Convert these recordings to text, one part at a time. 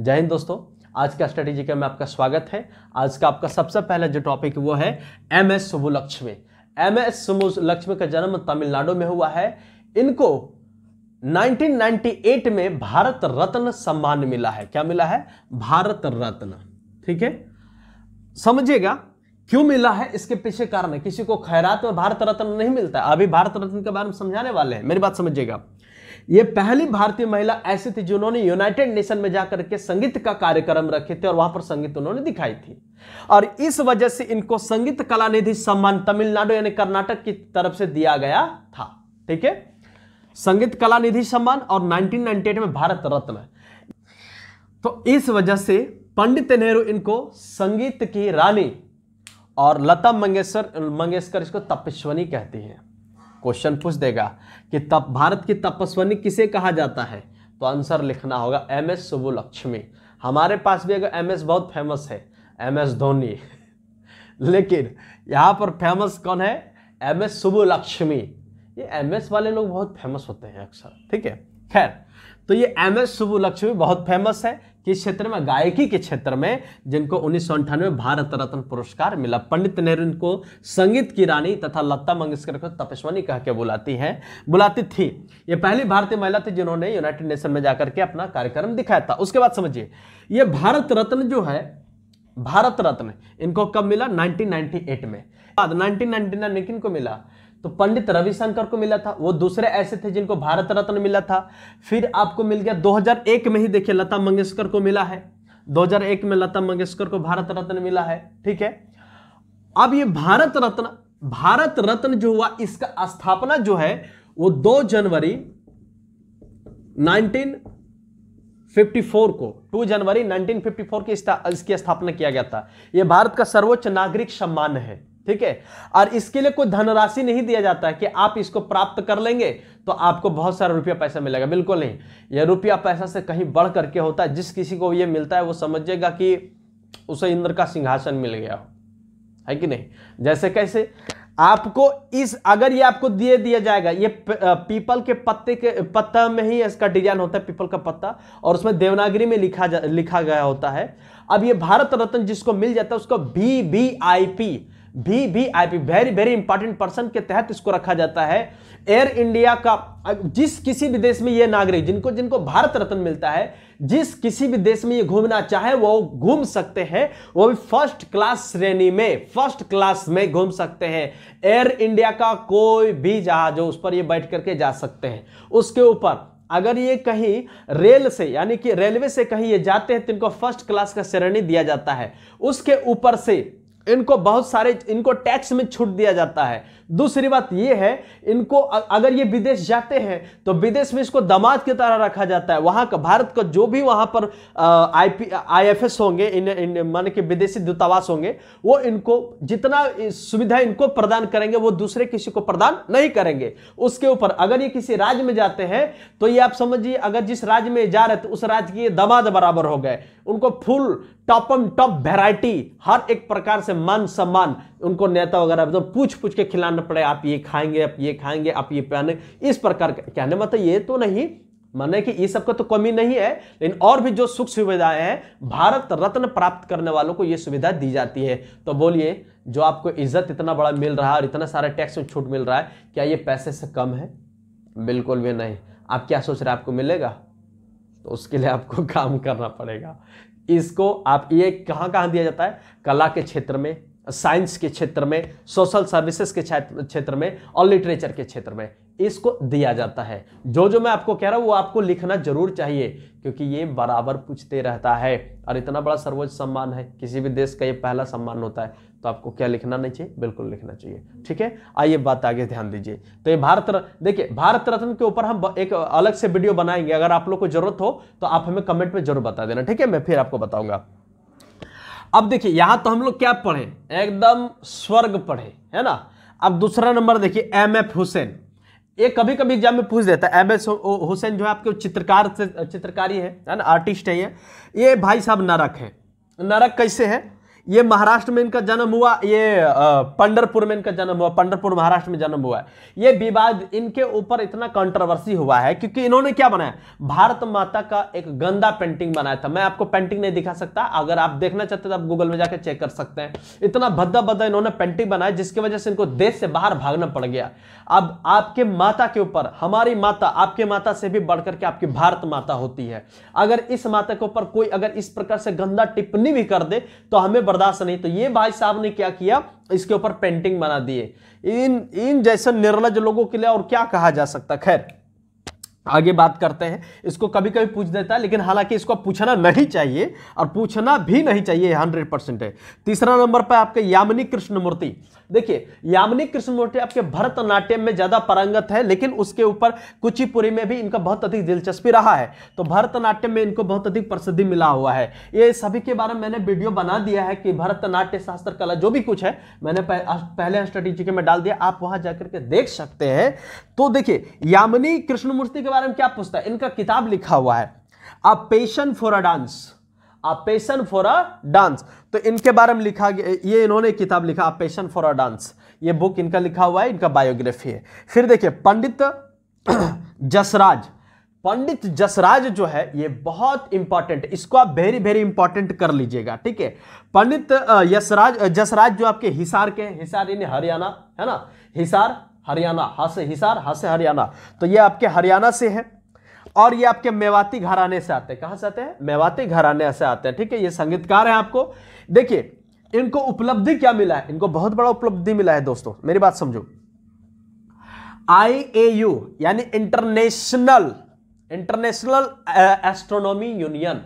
जय हिंद दोस्तों आज का स्ट्रेटेजी का में आपका स्वागत है आज का आपका सबसे पहला जो टॉपिक वो है M S Subbulakshmi M S Subbulakshmi का जन्म तमिलनाडु में हुआ है इनको 1998 में भारत रत्न सम्मान मिला है क्या मिला है भारत रत्न ठीक है समझिएगा क्यों मिला है इसके पीछे कारण है किसी को खैरात में भारत रत्न नहीं मिलता अभी भारत रत्न के बारे में समझाने वाले हैं मेरी बात समझिएगा आप ये पहली भारतीय महिला ऐसी थी जिन्होंने यूनाइटेड नेशन में जाकर के संगीत का कार्यक्रम रखे थे और वहां पर संगीत उन्होंने दिखाई थी और इस वजह से इनको संगीत कला निधि सम्मान तमिलनाडु यानी कर्नाटक की तरफ से दिया गया था ठीक है संगीत कला निधि सम्मान और 1998 में भारत रत्न तो इस वजह से पंडित नेहरू इनको संगीत की रानी और लता मंगेशकर मंगेशकर इसको तपस्वनी कहती हैं क्वेश्चन पूछ देगा कि तप भारत की तपस्वनी किसे कहा जाता है तो आंसर लिखना होगा एम एस सुबुलक्ष्मी हमारे पास भी अगर एम एस बहुत फेमस है एम एस धोनी लेकिन यहाँ पर फेमस कौन है एम एस सुबुलक्ष्मी ये एम एस वाले लोग बहुत फेमस होते हैं अक्सर ठीक है खैर तो ये एम एस सुबुलक्ष्मी बहुत फेमस है किस क्षेत्र में गायकी के क्षेत्र में जिनको उन्नीस भारत रत्न पुरस्कार मिला पंडित नेहरू इनको संगीत की रानी तथा लता मंगेशकर को तपस्वनी कह के बुलाती हैं बुलाती थी ये पहली भारतीय महिला थी जिन्होंने यूनाइटेड नेशन में जाकर के अपना कार्यक्रम दिखाया था उसके बाद समझिए ये भारत रत्न जो है भारत रत्न इनको कब मिला नाइनटीन में बाद 1999 में को मिला तो पंडित रविशंकर को मिला था वो दूसरे ऐसे थे जिनको भारत रत्न मिला था फिर आपको मिल गया 2001 में ही देखिए लता मंगेशकर को मिला है 2001 में लता मंगेशकर को भारत रत्न मिला है ठीक है अब ये भारत रत्न भारत रत्न जो हुआ इसका स्थापना जो है वो 2 जनवरी 1954 को 2 जनवरी 1954 की इसकी स्थापना किया गया था यह भारत का सर्वोच्च नागरिक सम्मान है ठीक है और इसके लिए कोई धनराशि नहीं दिया जाता है कि आप इसको प्राप्त कर लेंगे तो आपको बहुत सारा रुपया पैसा मिलेगा बिल्कुल नहीं यह रुपया पैसा से कहीं बढ़ करके होता है जिस किसी को यह मिलता है वो समझिएगा कि उसे इंद्र का सिंहासन मिल गया हो है कि नहीं जैसे कैसे आपको इस अगर ये आपको दिए दिया जाएगा ये पीपल के पत्ते के पत्ता में ही इसका डिजाइन होता है पीपल का पत्ता और उसमें देवनागरी में लिखा जा, लिखा गया होता है अब ये भारत रत्न जिसको मिल जाता है उसको B V I P B B I P very very important person के तहत इसको रखा जाता है एयर इंडिया का जिस किसी भी देश में ये नागरिक जिनको जिनको भारत रत्न मिलता है जिस किसी भी देश में ये घूमना चाहे वो घूम सकते हैं वो भी फर्स्ट क्लास श्रेणी में फर्स्ट क्लास में घूम सकते हैं एयर इंडिया का कोई भी जहाज हो उस पर ये बैठ करके जा सकते हैं उसके ऊपर अगर ये कहीं रेल से यानी कि रेलवे से कहीं ये जाते हैं तो इनको फर्स्ट क्लास का श्रेणी दिया जाता है उसके ऊपर से इनको बहुत सारे इनको टैक्स में छूट दिया जाता है दूसरी बात यह है इनको अगर ये विदेश जाते हैं तो विदेश में इसको दमाद की तरह रखा जाता है वहां का भारत का जो भी वहां पर आईपी आईएफएस होंगे इन, इन मान के विदेशी दूतावास होंगे वो इनको जितना सुविधा इनको प्रदान करेंगे वो दूसरे किसी को प्रदान नहीं करेंगे उसके ऊपर अगर ये किसी राज्य में जाते हैं तो ये आप समझिए अगर जिस राज्य में जा रहे थे तो उस राज्य के दमाद बराबर हो गए उनको फुल टॉपम टॉप वेराइटी हर एक प्रकार से मान सम्मान उनको नेता वगैरह तो पूछ पूछ के खिलाना पड़े आप ये खाएंगे आप ये खाएंगे आप ये पहने इस प्रकार का कहने मतलब ये तो नहीं माने कि ये सब का तो कमी नहीं है लेकिन और भी जो सुख सुविधाएं हैं भारत रत्न प्राप्त करने वालों को ये सुविधा दी जाती है तो बोलिए जो आपको इज्जत इतना बड़ा मिल रहा है और इतना सारा टैक्स में छूट मिल रहा है क्या ये पैसे से कम है बिल्कुल भी नहीं आप क्या सोच रहे हैं आपको मिलेगा तो उसके लिए आपको काम करना पड़ेगा इसको आप ये कहाँ कहाँ दिया जाता है कला के क्षेत्र में साइंस के क्षेत्र में सोशल सर्विसेज के क्षेत्र में और लिटरेचर के क्षेत्र में इसको दिया जाता है जो जो मैं आपको कह रहा हूँ वो आपको लिखना जरूर चाहिए क्योंकि ये बराबर पूछते रहता है और इतना बड़ा सर्वोच्च सम्मान है किसी भी देश का ये पहला सम्मान होता है तो आपको क्या लिखना नहीं चाहिए बिल्कुल लिखना चाहिए ठीक है आइए बात आगे ध्यान दीजिए तो ये भारत रत्न देखिए भारत रत्न के ऊपर हम एक अलग से वीडियो बनाएंगे अगर आप लोग को जरूरत हो तो आप हमें कमेंट में जरूर बता देना ठीक है मैं फिर आपको बताऊंगा अब देखिए यहां तो हम लोग क्या पढ़े एकदम स्वर्ग पढ़े है ना अब दूसरा नंबर देखिए एम एफ हुसैन ये कभी कभी एग्जाम में पूछ देता है एम एस हुसैन जो है आपके चित्रकार से चित्रकारी है ना आर्टिस्ट है ये ये भाई साहब नरक है नरक कैसे है ये महाराष्ट्र में इनका जन्म हुआ ये पंडरपुर में इनका जन्म हुआ पंडरपुर महाराष्ट्र में जन्म हुआ है ये विवाद इनके ऊपर इतना कंट्रोवर्सी हुआ है क्योंकि इन्होंने क्या बनाया भारत माता का एक गंदा पेंटिंग बनाया था मैं आपको पेंटिंग नहीं दिखा सकता अगर आप देखना चाहते तो आप गूगल में जाकर चेक कर सकते हैं इतना भद्दा भद्दा इन्होंने पेंटिंग बनाया जिसकी वजह से इनको देश से बाहर भागना पड़ गया अब आपके माता के ऊपर हमारी माता आपके माता से भी बढ़कर के आपकी भारत माता होती है अगर इस माता के ऊपर कोई अगर इस प्रकार से गंदा टिप्पणी भी कर दे तो हमें बर्दाश्त नहीं तो ये भाई साहब ने क्या किया इसके ऊपर पेंटिंग बना दिए इन इन जैसे निर्लज लोगों के लिए और क्या कहा जा सकता खैर आगे बात करते हैं इसको कभी कभी पूछ देता है लेकिन हालांकि इसको पूछना नहीं चाहिए और पूछना भी नहीं चाहिए हंड्रेड परसेंट है तीसरा नंबर पर आपके यामिनी कृष्णमूर्ति देखिए यामिनी कृष्णमूर्ति आपके भरतनाट्यम में ज़्यादा परंगत है लेकिन उसके ऊपर कुचिपुरी में भी इनका बहुत अधिक दिलचस्पी रहा है तो भरतनाट्यम में इनको बहुत अधिक प्रसिद्धि मिला हुआ है ये सभी के बारे में मैंने वीडियो बना दिया है कि भरतनाट्य शास्त्र कला जो भी कुछ है मैंने पहले स्ट्रेटेजी में डाल दिया आप वहां जा के देख सकते हैं तो देखिए यामिनी कृष्णमूर्ति के बारे में क्या पूछता है इनका किताब लिखा हुआ है a passion for a dance a passion for a dance तो इनके बारे में लिखा ये इन्होंने किताब लिखा a passion for a dance ये बुक इनका लिखा हुआ है इनका बायोग्राफी है फिर देखिए पंडित जसराज पंडित जसराज जो है ये बहुत इंपॉर्टेंट इसको आप वेरी वेरी इंपॉर्टेंट कर लीजिएगा ठीक है पंडित यसराज जसराज जो आपके हिसार के हिसार इन हरियाणा है ना हिसार हरियाणा हा से हिसार हा से हरियाणा तो ये आपके हरियाणा से है और ये आपके मेवाती घराने से आते हैं कहां से आते हैं मेवाती घराने से आते हैं ठीक है ये संगीतकार है आपको देखिए इनको उपलब्धि क्या मिला है इनको बहुत बड़ा उपलब्धि मिला है दोस्तों मेरी बात समझो आई ए यू यानी international international astronomy union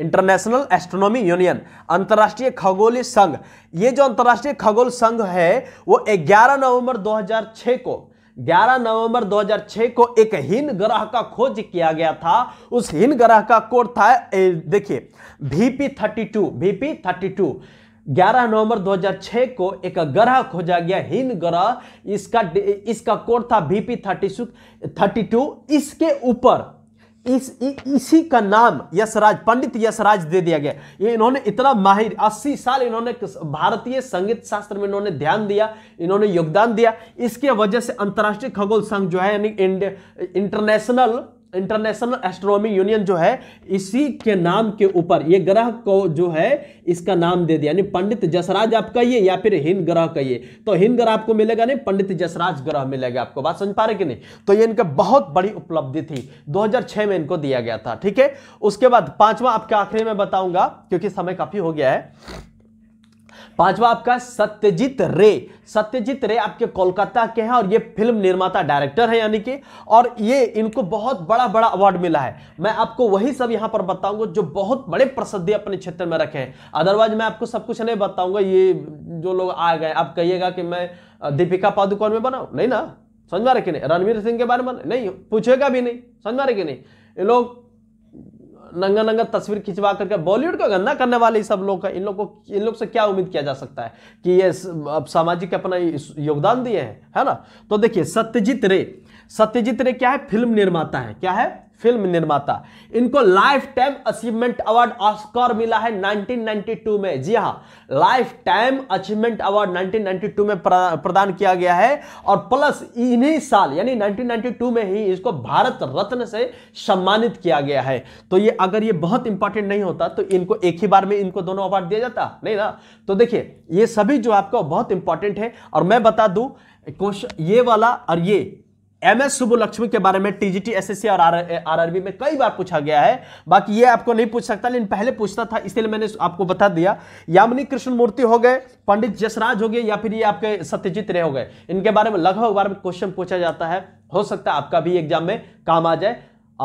international astronomy union अंतर्राष्ट्रीय खगोलीय संघ ये जो अंतर्राष्ट्रीय खगोल संघ है वो 11 नवंबर 2006 को 11 नवंबर 2006 को एक हिन ग्रह का खोज किया गया था उस हिन ग्रह का कोड था देखिए VP thirty two VP thirty two नवंबर 2006 को एक ग्रह खोजा गया हिन ग्रह इसका इसका कोड था बीपी थर्टी थर्टी टू इसके ऊपर इस इ, इसी का नाम यशराज पंडित यशराज दे दिया गया ये इन्होंने इतना माहिर 80 साल इन्होंने भारतीय संगीत शास्त्र में इन्होंने ध्यान दिया इन्होंने योगदान दिया इसके वजह से अंतर्राष्ट्रीय खगोल संघ जो है यानी इंटरनेशनल इंटरनेशनल एस्ट्रोनॉमी यूनियन जो है इसी के नाम के ऊपर ये ग्रह को जो है इसका नाम दे दिया यानी पंडित जसराज आप कहिए या फिर हिंद ग्रह कहिए तो हिंद ग्रह आपको मिलेगा नहीं पंडित जसराज ग्रह मिलेगा आपको बात समझ पा रहे कि नहीं तो ये इनका बहुत बड़ी उपलब्धि थी 2006 में इनको दिया गया था ठीक है उसके बाद पांचवा आपके आखिरी में बताऊंगा क्योंकि समय काफी हो गया है पांचवा आपका सत्यजीत रे सत्यजीत रे आपके कोलकाता के हैं और ये फिल्म निर्माता डायरेक्टर है यानी कि और ये इनको बहुत बड़ा बड़ा अवार्ड मिला है मैं आपको वही सब यहां पर बताऊंगा जो बहुत बड़े प्रसिद्धि अपने क्षेत्र में रखे हैं अदरवाइज मैं आपको सब कुछ नहीं बताऊंगा ये जो लोग आ गए आप कहिएगा कि मैं दीपिका पादुकोण में बनाऊ नहीं ना समझ में रहे कि नहीं रणवीर सिंह के बारे में नहीं पूछेगा भी नहीं समझ में रहे कि नहीं ये लोग नंगा नंगा तस्वीर खिंचवा करके बॉलीवुड का गंदा करने वाले सब लोग का इन लोग को इन लोग से क्या उम्मीद किया जा सकता है कि ये अब सामाजिक अपना योगदान दिए हैं है ना तो देखिए सत्यजीत रे सत्यजीत रे क्या है फिल्म निर्माता है क्या है फिल्म निर्माता इनको lifetime achievement award Oscar मिला है 1992 में जी हाँ लाइफ टाइम अचीवमेंट अवार्ड 1992 में प्रदान किया गया है और प्लस इन्हीं साल यानी 1992 में ही इसको भारत रत्न से सम्मानित किया गया है तो ये अगर ये बहुत इंपॉर्टेंट नहीं होता तो इनको एक ही बार में इनको दोनों अवार्ड दिया जाता नहीं ना तो देखिए ये सभी जो आपको बहुत इंपॉर्टेंट है और मैं बता दू क्वेश्चन ये वाला और ये एम एस सुबुलक्ष्मी के बारे में टीजीटी एसएससी और आरआरबी में कई बार पूछा गया है बाकी ये आपको नहीं पूछ सकता लेकिन पहले पूछता था इसलिए मैंने आपको बता दिया यामिनी कृष्णमूर्ति हो गए पंडित जसराज हो गए या फिर ये आपके सत्यजीत रे हो गए इनके बारे में लगभग बार में क्वेश्चन पूछा जाता है हो सकता है आपका भी एग्जाम में काम आ जाए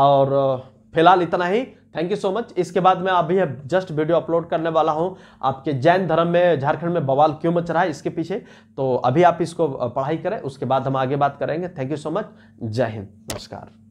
और फिलहाल इतना ही थैंक यू सो मच इसके बाद मैं अभी जस्ट वीडियो अपलोड करने वाला हूँ आपके जैन धर्म में झारखंड में बवाल क्यों मच रहा है इसके पीछे तो अभी आप इसको पढ़ाई करें उसके बाद हम आगे बात करेंगे थैंक यू सो मच जय हिंद नमस्कार